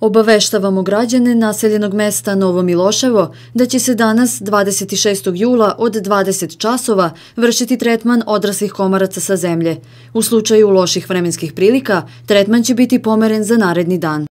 Obaveštavamo građane naseljenog mesta Novo Miloševo da će se danas, 26. jula od 20 časova, vršiti tretman odraslih komaraca sa zemlje. U slučaju loših vremenskih prilika, tretman će biti pomeren za naredni dan.